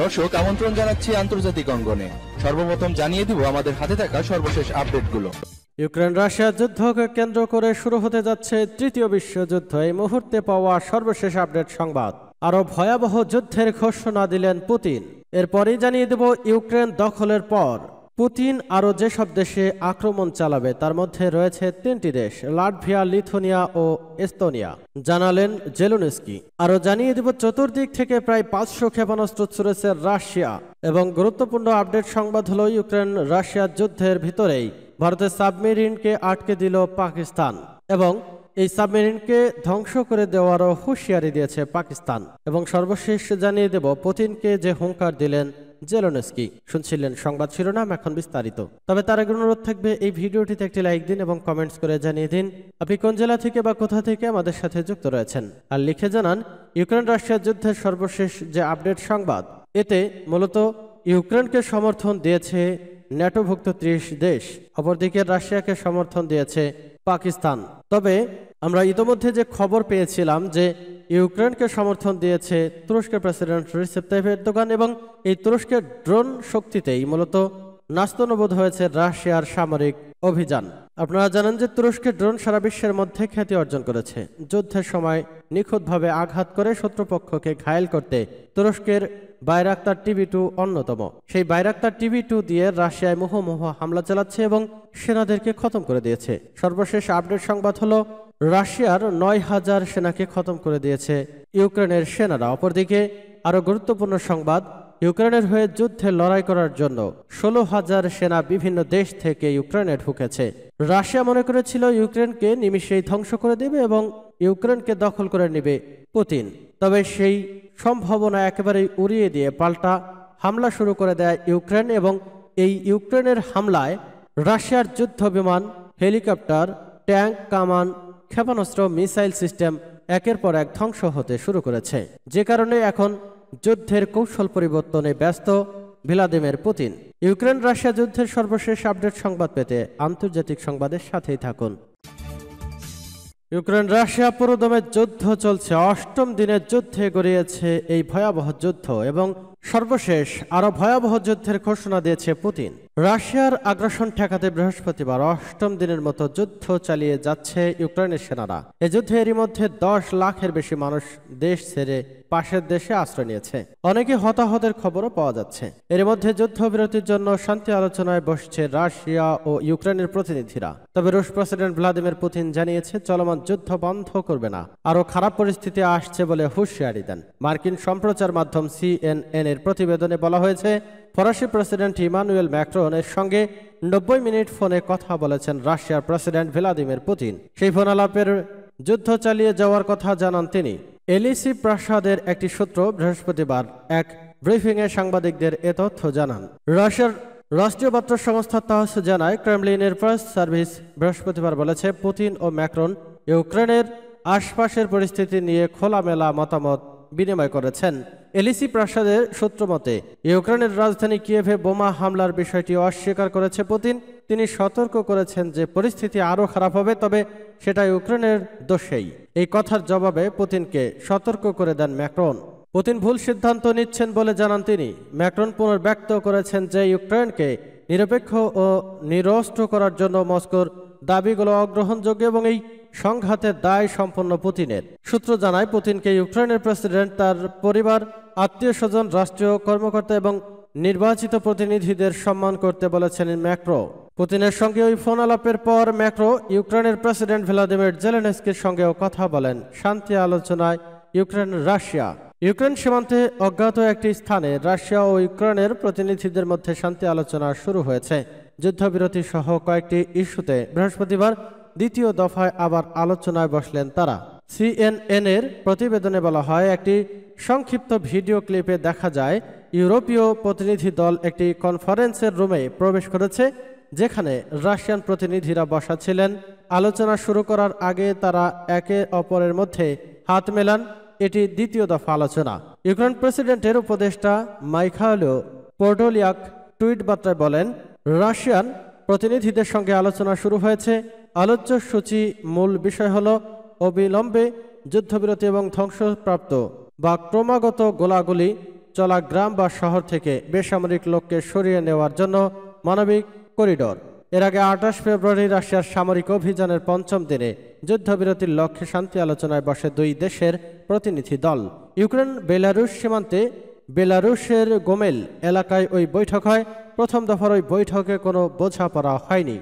দর্শক আমন্ত্রণ জানাচ্ছি আন্তর্জাতিক অঙ্গনে সর্বপ্রথম জানিয়ে দিব আমাদের হাতে থাকা সর্বশেষ আপডেটগুলো ইউক্রেন রাশিয়া যুদ্ধকে কেন্দ্র করে শুরু হতে যাচ্ছে তৃতীয় বিশ্বযুদ্ধ এই মুহূর্তে পাওয়া সর্বশেষ আপডেট সংবাদ আরও ভয়াবহ যুদ্ধের ঘোষণা দিলেন পুতিন এরপরই জানিয়ে দেব ইউক্রেন দখলের পর পুতিন আরও যেসব দেশে আক্রমণ চালাবে তার মধ্যে রয়েছে তিনটি দেশ লাটভিয়া লিথুনিয়া ও এস্তোনিয়া জানালেন জেলুনেস্কি আরও জানিয়ে দেব চতুর্দিক থেকে প্রায় পাঁচশো ক্ষেপণাস্ত্র ছুড়েছে রাশিয়া এবং গুরুত্বপূর্ণ আপডেট সংবাদ হল ইউক্রেন রাশিয়া যুদ্ধের ভিতরেই ভারতের সাবমেরিনকে আটকে দিল পাকিস্তান এবং এই সাবমেরিনকে ধ্বংস করে দেওয়ারও হুঁশিয়ারি দিয়েছে পাকিস্তান এবং সর্বশেষ জানিয়ে দেব পুতিনকে যে হুঙ্কার দিলেন জেলোনেস্কি শুনছিলেন সংবাদ শিরোনাম এখন বিস্তারিত তবে তার আগে অনুরোধ থাকবে এই ভিডিওটিতে একটি লাইক দিন এবং কমেন্টস করে জানিয়ে দিন আপনি কোন জেলা থেকে বা কোথা থেকে আমাদের সাথে যুক্ত রয়েছেন আর লিখে জানান ইউক্রেন রাশিয়ার যুদ্ধের সর্বশেষ যে আপডেট সংবাদ এতে মূলত ইউক্রেনকে সমর্থন দিয়েছে ন্যাটোভুক্ত ত্রিশ দেশ অপরদিকে রাশিয়াকে সমর্থন দিয়েছে পাকিস্তান তবে আমরা ইতোমধ্যে যে খবর পেয়েছিলাম যে ইউক্রেনকে সমর্থন দিয়েছে তুরস্কের প্রেসিডেন্ট রিসেপ তাইফ এবং এই তুরস্কের ড্রোন শক্তিতেই মূলত নাস্তনবোধ হয়েছে রাশিয়ার সামরিক অভিযান আপনারা জানেন যে তুরস্কের ড্রোন সারা বিশ্বের মধ্যে খ্যাতি অর্জন করেছে যুদ্ধের সময় নিখুঁতভাবে আঘাত করে শত্রুপক্ষকে ঘায়েল করতে তুরস্কের বাইরাক্তার টিভি টু অন্যতম সেই বাইরাক্তার টিভি টু দিয়ে রাশিয়ায় মুহুমুহ হামলা চালাচ্ছে এবং সেনাদেরকে খতম করে দিয়েছে সর্বশেষ আপডেট সংবাদ হলো রাশিয়ার নয় হাজার সেনাকে খতম করে দিয়েছে ইউক্রেনের সেনারা অপরদিকে আরও গুরুত্বপূর্ণ সংবাদ ইউক্রেনের হয়ে যুদ্ধে লড়াই করার জন্য ষোলো হাজার সেনা বিভিন্ন দেশ থেকে ইউক্রেনে ঢুকেছে রাশিয়া মনে করেছিল ইউক্রেনকে নিমিষেই ধ্বংস করে দেবে এবং ইউক্রেনকে দখল করে নেবে পুতিন তবে সেই সম্ভাবনা একেবারেই উড়িয়ে দিয়ে পাল্টা হামলা শুরু করে দেয় ইউক্রেন এবং এই ইউক্রেনের হামলায় রাশিয়ার যুদ্ধ বিমান হেলিকপ্টার ট্যাঙ্ক কামান ক্ষেপণাস্ত্র মিসাইল সিস্টেম একের পর এক ধ্বংস হতে শুরু করেছে যে কারণে এখন যুদ্ধের কৌশল পরিবর্তনে ব্যস্ত ভ্লাদিমির পুতিন ইউক্রেন রাশিয়া যুদ্ধের সর্বশেষ আপডেট সংবাদ পেতে আন্তর্জাতিক সংবাদের সাথেই থাকুন ইউক্রেন রাশিয়া পুরোদমে যুদ্ধ চলছে অষ্টম দিনের যুদ্ধে গড়িয়েছে এই ভয়াবহ যুদ্ধ এবং সর্বশেষ আরও ভয়াবহ যুদ্ধের ঘোষণা দিয়েছে পুতিন রাশিয়ার আগ্রাসন ঠেকাতে বৃহস্পতিবার অষ্টম দিনের মতো যুদ্ধ চালিয়ে যাচ্ছে ইউক্রেনের সেনারা এ যুদ্ধে এরই মধ্যে দশ লাখের বেশি মানুষ দেশ ছেড়ে পাশের দেশে আশ্রয় নিয়েছে অনেকে হতাহতের খবরও পাওয়া যাচ্ছে এর মধ্যে যুদ্ধবিরতির জন্য শান্তি আলোচনায় বসছে রাশিয়া ও ইউক্রেনের প্রতিনিধিরা তবে রুশ প্রেসিডেন্ট ভ্লাদিমির পুতিন জানিয়েছে চলমান যুদ্ধ বন্ধ করবে না আরও খারাপ পরিস্থিতি আসছে বলে হুঁশিয়ারি দেন মার্কিন সম্প্রচার মাধ্যম সিএনএন এর প্রতিবেদনে বলা হয়েছে ফরাসি প্রেসিডেন্ট ইমানুয়েল ম্যাক্রনের সঙ্গে নব্বই মিনিট ফোনে কথা বলেছেন রাশিয়ার প্রেসিডেন্ট ভ্লাদিমির পুতিন সেই আলাপের যুদ্ধ চালিয়ে যাওয়ার কথা জানান তিনি এলিসি প্রাসাদের একটি সূত্র বৃহস্পতিবার এক ব্রিফিংয়ে সাংবাদিকদের এ তথ্য জানান রাশিয়ার রাষ্ট্রীয় বার্তা সংস্থা তাহস জানায় ক্রেমলিনের প্রেস সার্ভিস বৃহস্পতিবার বলেছে পুতিন ও ম্যাক্রন ইউক্রেনের আশপাশের পরিস্থিতি নিয়ে খোলামেলা মতামত বিনিময় করেছেন এলিসি প্রাসাদের সূত্রমতে ইউক্রেনের রাজধানী কিয়েভে বোমা হামলার বিষয়টি অস্বীকার করেছে পুতিন তিনি সতর্ক করেছেন যে পরিস্থিতি আরও খারাপ হবে তবে সেটা ইউক্রেনের দোষেই এই কথার জবাবে পুতিনকে সতর্ক করে দেন ম্যাক্রন পুতিন ভুল সিদ্ধান্ত নিচ্ছেন বলে জানান তিনি ম্যাক্রন পুনর্ব্যক্ত করেছেন যে ইউক্রেনকে নিরপেক্ষ ও নিরস্ত্র করার জন্য মস্কোর দাবিগুলো অগ্রহণযোগ্য এবং এই সংঘাতের দায় সম্পন্ন পুতিনের সূত্র জানায় পুতিনকে ইউক্রেনের প্রেসিডেন্ট তার পরিবার আত্মীয় স্বজন রাষ্ট্রীয় কর্মকর্তা এবং নির্বাচিত প্রতিনিধিদের সম্মান করতে বলেছেন ম্যাক্রো পুতিনের সঙ্গে ওই ফোন আলাপের পর ম্যাক্রো ইউক্রেনের প্রেসিডেন্ট ভ্লাদিমির জেলেনস্কির সঙ্গেও কথা বলেন শান্তি আলোচনায় ইউক্রেন রাশিয়া ইউক্রেন সীমান্তে অজ্ঞাত একটি স্থানে রাশিয়া ও ইউক্রেনের প্রতিনিধিদের মধ্যে শান্তি আলোচনা শুরু হয়েছে যুদ্ধবিরতি সহ কয়েকটি ইস্যুতে বৃহস্পতিবার দ্বিতীয় দফায় আবার আলোচনায় বসলেন তারা সিএনএনের প্রতিবেদনে বলা হয় একটি সংক্ষিপ্ত ভিডিও ক্লিপে দেখা যায় ইউরোপীয় প্রতিনিধি দল একটি কনফারেন্সের রুমে প্রবেশ করেছে যেখানে রাশিয়ান প্রতিনিধিরা বসা ছিলেন আলোচনা শুরু করার আগে তারা একে অপরের মধ্যে হাত মেলান এটি দ্বিতীয় দফা আলোচনা ইউক্রেন প্রেসিডেন্টের উপদেষ্টা মাইখালো পোর্ডোলিয়াক টুইট বার্তায় বলেন রাশিয়ান প্রতিনিধিদের সঙ্গে আলোচনা শুরু হয়েছে আলোচ্য সূচি মূল বিষয় হল অবিলম্বে যুদ্ধবিরতি এবং ধ্বংসপ্রাপ্ত বা ক্রমাগত গোলাগুলি চলা গ্রাম বা শহর থেকে বেসামরিক লোককে সরিয়ে নেওয়ার জন্য মানবিক করিডর এর আগে আঠাশ ফেব্রুয়ারি রাশিয়ার সামরিক অভিযানের পঞ্চম দিনে যুদ্ধবিরতির লক্ষ্যে শান্তি আলোচনায় বসে দুই দেশের প্রতিনিধি দল ইউক্রেন বেলারুশ সীমান্তে বেলারুশের গোমেল এলাকায় ওই বৈঠক হয় প্রথম দফার ওই বৈঠকে কোনো বোঝাপড়া হয়নি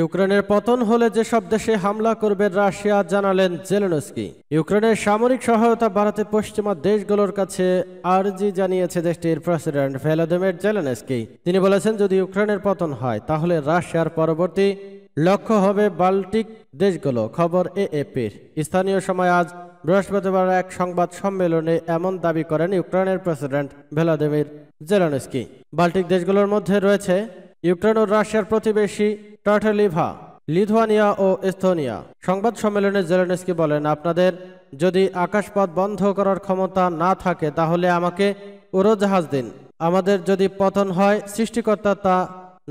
ইউক্রেনের পতন হলে যেসব দেশে হামলা করবে রাশিয়া জানালেন জেলেনস্কি ইউক্রেনের সামরিক সহায়তা বাড়াতে পশ্চিমা দেশগুলোর কাছে আর্জি জানিয়েছে দেশটির প্রেসিডেন্ট ভ্যালাদিমির জেলেনস্কি তিনি বলেছেন যদি ইউক্রেনের পতন হয় তাহলে রাশিয়ার পরবর্তী লক্ষ্য হবে বাল্টিক দেশগুলো খবর এ পির স্থানীয় সময় আজ বৃহস্পতিবার এক সংবাদ সম্মেলনে এমন দাবি করেন ইউক্রেনের প্রেসিডেন্ট ভ্যালাদিমির জেলেনস্কি বাল্টিক দেশগুলোর মধ্যে রয়েছে ইউক্রেন ও রাশিয়ার প্রতিবেশী টার্টেলিভা লিথুয়ানিয়া ও এস্তোনিয়া সংবাদ সম্মেলনে জেলেনস্কি বলেন আপনাদের যদি আকাশপথ বন্ধ করার ক্ষমতা না থাকে তাহলে আমাকে উড়োজাহাজ দিন আমাদের যদি পতন হয় সৃষ্টিকর্তা তা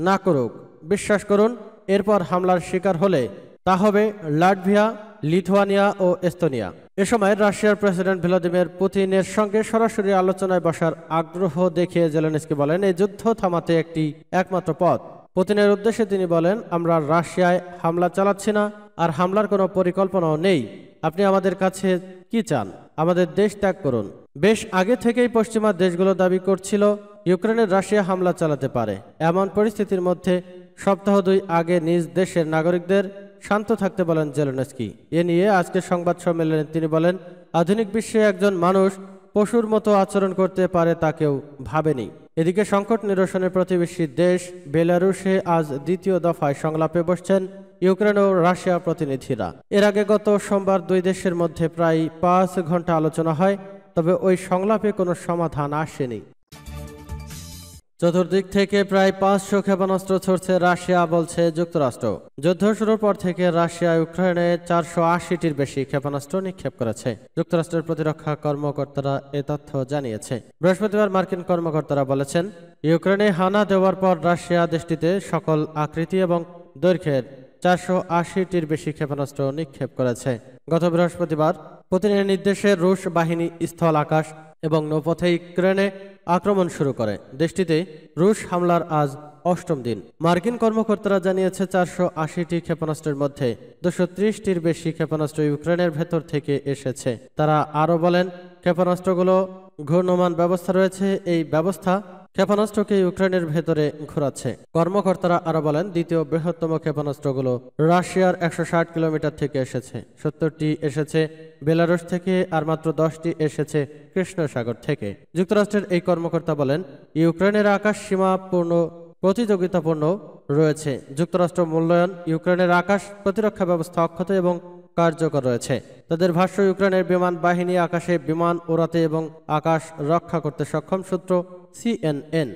না করুক বিশ্বাস করুন এরপর হামলার শিকার হলে তা হবে লাটভিয়া লিথুয়ানিয়া ও এস্তোনিয়া এ সময় রাশিয়ার প্রেসিডেন্ট ভ্লাদিমির পুতিনের সঙ্গে সরাসরি আলোচনায় বসার আগ্রহ দেখিয়ে জেলেনস্কি বলেন এই যুদ্ধ থামাতে একটি একমাত্র পথ পুতিনের উদ্দেশ্যে তিনি বলেন আমরা রাশিয়ায় হামলা চালাচ্ছি না আর হামলার কোনো পরিকল্পনাও নেই আপনি আমাদের কাছে কি চান আমাদের দেশ ত্যাগ করুন বেশ আগে থেকেই পশ্চিমা দেশগুলো দাবি করছিল ইউক্রেনের রাশিয়া হামলা চালাতে পারে এমন পরিস্থিতির মধ্যে সপ্তাহ দুই আগে নিজ দেশের নাগরিকদের শান্ত থাকতে বলেন জেলোনেস্কি এ নিয়ে আজকের সংবাদ সম্মেলনে তিনি বলেন আধুনিক বিশ্বে একজন মানুষ পশুর মতো আচরণ করতে পারে তা কেউ ভাবেনি এদিকে সংকট নিরসনে প্রতিবেশী দেশ বেলারুশে আজ দ্বিতীয় দফায় সংলাপে বসছেন ইউক্রেন ও রাশিয়া প্রতিনিধিরা এর আগে গত সোমবার দুই দেশের মধ্যে প্রায় পাঁচ ঘন্টা আলোচনা হয় তবে ওই সংলাপে কোনো সমাধান আসেনি চতুর্দিক থেকে প্রায় পাঁচশো ক্ষেপণাস্ত্র ছড়ছে রাশিয়া বলছে যুক্তরাষ্ট্র যুদ্ধ শুরুর পর থেকে রাশিয়া ইউক্রেনে চারশো আশিটির বেশি ক্ষেপণাস্ত্র নিক্ষেপ করেছে যুক্তরাষ্ট্রের প্রতিরক্ষা কর্মকর্তারা এ তথ্য জানিয়েছে বৃহস্পতিবার মার্কিন কর্মকর্তারা বলেছেন ইউক্রেনে হানা দেওয়ার পর রাশিয়া দেশটিতে সকল আকৃতি এবং দৈর্ঘ্যের চারশো আশিটির বেশি ক্ষেপণাস্ত্র নিক্ষেপ করেছে গত বৃহস্পতিবার পুতিনের নির্দেশে রুশ বাহিনী স্থল আকাশ এবং নৌপথে ইউক্রেনে আক্রমণ শুরু করে দেশটিতে রুশ হামলার আজ অষ্টম দিন মার্কিন কর্মকর্তারা জানিয়েছে চারশো আশিটি ক্ষেপণাস্ত্রের মধ্যে দুশো ত্রিশটির বেশি ক্ষেপণাস্ত্র ইউক্রেনের ভেতর থেকে এসেছে তারা আরও বলেন ক্ষেপণাস্ত্রগুলো ঘূর্ণমান ব্যবস্থা রয়েছে এই ব্যবস্থা ক্ষেপণাস্ত্রকে ইউক্রেনের ভেতরে ঘোরাচ্ছে কর্মকর্তারা আরো বলেন দ্বিতীয় বৃহত্তম ক্ষেপণাস্ত্রগুলো রাশিয়ার একশো কিলোমিটার থেকে এসেছে সত্তরটি এসেছে বেলারুশ থেকে আর মাত্র দশটি এসেছে কৃষ্ণসাগর থেকে যুক্তরাষ্ট্রের এই কর্মকর্তা বলেন ইউক্রেনের আকাশ সীমাপূর্ণ প্রতিযোগিতাপূর্ণ রয়েছে যুক্তরাষ্ট্র মূল্যায়ন ইউক্রেনের আকাশ প্রতিরক্ষা ব্যবস্থা অক্ষত এবং কার্যকর রয়েছে তাদের ভাষ্য ইউক্রেনের বিমান বাহিনী আকাশে বিমান ওড়াতে এবং আকাশ রক্ষা করতে সক্ষম সূত্র সিএনএন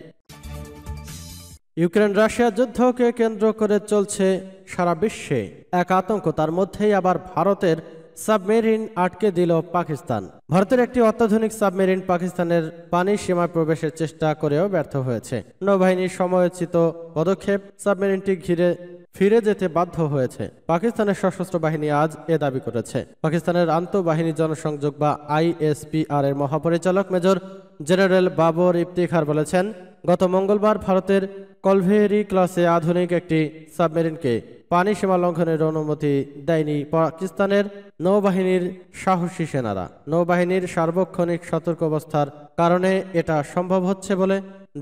ইউক্রেন রাশিয়া যুদ্ধকে কেন্দ্র করে চলছে সারা বিশ্বে এক আতঙ্ক তার মধ্যেই আবার ভারতের সাবমেরিন আটকে দিল পাকিস্তান ভারতের একটি অত্যাধুনিক সাবমেরিন পাকিস্তানের পানি সীমায় প্রবেশের চেষ্টা করেও ব্যর্থ হয়েছে নৌবাহিনীর সময়োচিত পদক্ষেপ সাবমেরিনটি ঘিরে ফিরে যেতে বাধ্য হয়েছে পাকিস্তানের সশস্ত্র বাহিনী আজ এ দাবি করেছে পাকিস্তানের আন্তঃবাহিনী জনসংযোগ বা আইএসপিআর এর মহাপরিচালক মেজর জেনারেল বাবর ইফতিখার বলেছেন গত মঙ্গলবার ভারতের কলভেরি ক্লাসে আধুনিক একটি সাবমেরিনকে পানি সীমা লঙ্ঘনের অনুমতি দেয়নি পাকিস্তানের নৌবাহিনীর সাহসী সেনারা নৌবাহিনীর সার্বক্ষণিক সতর্ক অবস্থার কারণে এটা সম্ভব হচ্ছে বলে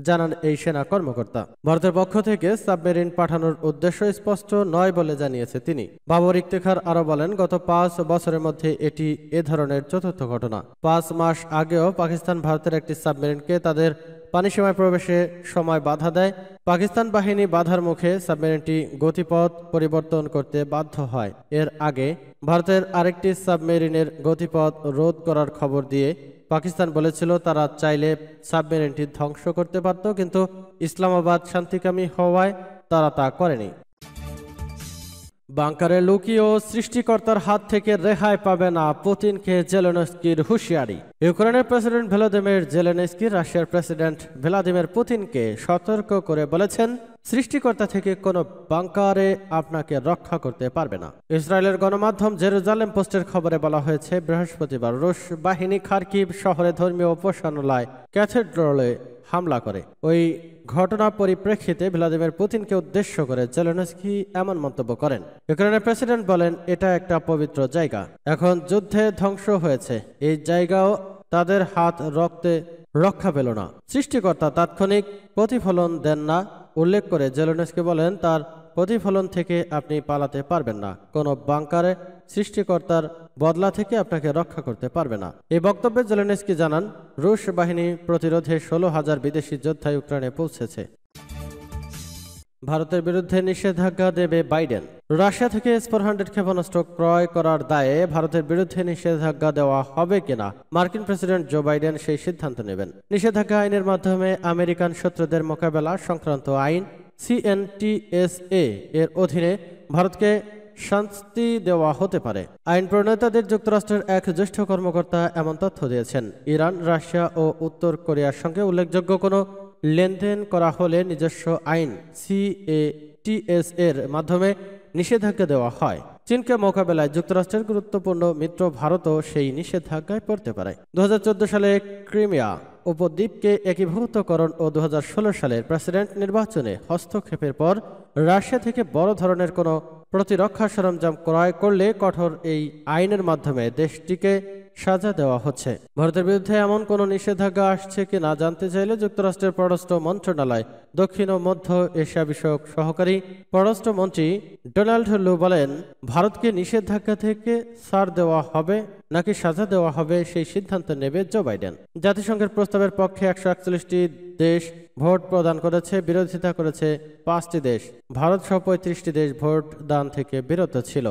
জানান এই সেনা কর্মকর্তা ভারতের পক্ষ থেকে সাবমেরিন পাঠানোর উদ্দেশ্য স্পষ্ট নয় বলে জানিয়েছে তিনি বাবর ইফতেখার আরও বলেন গত পাঁচ বছরের মধ্যে এটি এ ধরনের চতুর্থ ঘটনা পাঁচ মাস আগেও পাকিস্তান ভারতের একটি সাবমেরিনকে তাদের পানিসীমায় প্রবেশে সময় বাধা দেয় পাকিস্তান বাহিনী বাধার মুখে সাবমেরিনটি গতিপথ পরিবর্তন করতে বাধ্য হয় এর আগে ভারতের আরেকটি সাবমেরিনের গতিপথ রোধ করার খবর দিয়ে পাকিস্তান বলেছিল তারা চাইলে সাবমেরিনটি ধ্বংস করতে পারত কিন্তু ইসলামাবাদ শান্তিকামী হওয়ায় তারা তা করেনি বাংকারে লুকিয়েও সৃষ্টিকর্তার হাত থেকে রেহাই পাবে না পুতিনকে জেলেনস্কির হুঁশিয়ারি ইউক্রেনের প্রেসিডেন্ট ভ্লাদিমির জেলেনস্কি রাশিয়ার প্রেসিডেন্ট ভ্লাদিমির পুতিনকে সতর্ক করে বলেছেন সৃষ্টিকর্তা থেকে কোনো বাংকারে আপনাকে রক্ষা করতে পারবে না ইসরায়েলের গণমাধ্যম জেরুজালেম পোস্টের খবরে বলা হয়েছে বৃহস্পতিবার রুশ বাহিনী খার্কিব শহরে ধর্মীয় উপাসনালয় ক্যাথেড্রলে হামলা করে ওই ঘটনা পরিপ্রেক্ষিতে ভ্লাদিমির পুতিনকে উদ্দেশ্য করে জেলেনস্কি এমন মন্তব্য করেন ইউক্রেনের প্রেসিডেন্ট বলেন এটা একটা পবিত্র জায়গা এখন যুদ্ধে ধ্বংস হয়েছে এই জায়গাও তাদের হাত রক্তে রক্ষা পেল না সৃষ্টিকর্তা তাৎক্ষণিক প্রতিফলন দেন না উল্লেখ করে জেলেনস্কি বলেন তার প্রতিফলন থেকে আপনি পালাতে পারবেন না কোনো বাংকারে সৃষ্টিকর্তার বদলা থেকে আপনাকে রক্ষা করতে পারবে না এই বক্তব্যে জেলেনেস্কি জানান রুশ বাহিনী প্রতিরোধে ষোলো হাজার বিদেশি যোদ্ধা ইউক্রেনে পৌঁছেছে ভারতের বিরুদ্ধে নিষেধাজ্ঞা দেবে বাইডেন রাশিয়া থেকে ফোর হান্ড্রেড ক্ষেপণাস্ত্র ক্রয় করার দায়ে ভারতের বিরুদ্ধে নিষেধাজ্ঞা দেওয়া হবে কিনা মার্কিন প্রেসিডেন্ট জো বাইডেন সেই সিদ্ধান্ত নেবেন নিষেধাজ্ঞা আইনের মাধ্যমে আমেরিকান শত্রুদের মোকাবেলা সংক্রান্ত আইন সিএনটিএসএ এর অধীনে ভারতকে শাস্তি দেওয়া হতে পারে আইন প্রণেতাদের যুক্তরাষ্ট্রের এক জ্যেষ্ঠ কর্মকর্তা এমন তথ্য দিয়েছেন ইরান রাশিয়া ও উত্তর কোরিয়ার সঙ্গে উল্লেখযোগ্য কোনো লেনদেন করা হলে নিজস্ব আইন সিএটিএস এর মাধ্যমে নিষেধাজ্ঞা দেওয়া হয় চীনকে মোকাবেলায় যুক্তরাষ্ট্রের গুরুত্বপূর্ণ মিত্র ভারতও সেই নিষেধাজ্ঞায় পড়তে পারে দু সালে ক্রিমিয়া উপদ্বীপকে একীভূতকরণ ও দু সালের প্রেসিডেন্ট নির্বাচনে হস্তক্ষেপের পর রাশিয়া থেকে বড় ধরনের কোনো প্রতিরক্ষা সরঞ্জাম ক্রয় করলে কঠোর এই আইনের মাধ্যমে দেশটিকে সাজা দেওয়া হচ্ছে ভারতের বিরুদ্ধে এমন কোনো নিষেধাজ্ঞা আসছে কি না জানতে চাইলে যুক্তরাষ্ট্রের পররাষ্ট্র মন্ত্রণালয় দক্ষিণ ও মধ্য এশিয়া বিষয়ক সহকারী পররাষ্ট্রমন্ত্রী ডোনাল্ড লু বলেন ভারতকে নিষেধাজ্ঞা থেকে ছাড় দেওয়া হবে নাকি সাজা দেওয়া হবে সেই সিদ্ধান্ত নেবে জো বাইডেন জাতিসংঘের প্রস্তাবের পক্ষে একশো একচল্লিশটি দেশ ভোট প্রদান করেছে বিরোধিতা করেছে পাঁচটি দেশ ভারত সহ পঁয়ত্রিশটি দেশ ভোট দান থেকে বিরত ছিল